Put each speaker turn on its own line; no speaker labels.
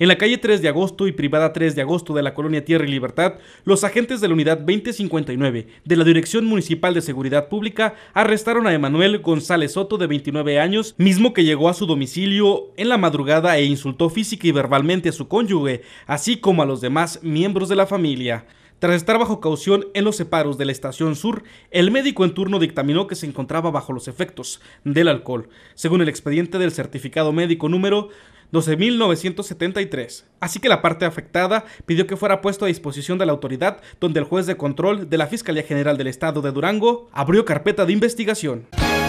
En la calle 3 de agosto y privada 3 de agosto de la colonia Tierra y Libertad, los agentes de la unidad 2059 de la Dirección Municipal de Seguridad Pública arrestaron a Emanuel González Soto de 29 años, mismo que llegó a su domicilio en la madrugada e insultó física y verbalmente a su cónyuge, así como a los demás miembros de la familia. Tras estar bajo caución en los separos de la estación sur, el médico en turno dictaminó que se encontraba bajo los efectos del alcohol, según el expediente del certificado médico número 12.973. Así que la parte afectada pidió que fuera puesto a disposición de la autoridad, donde el juez de control de la Fiscalía General del Estado de Durango abrió carpeta de investigación.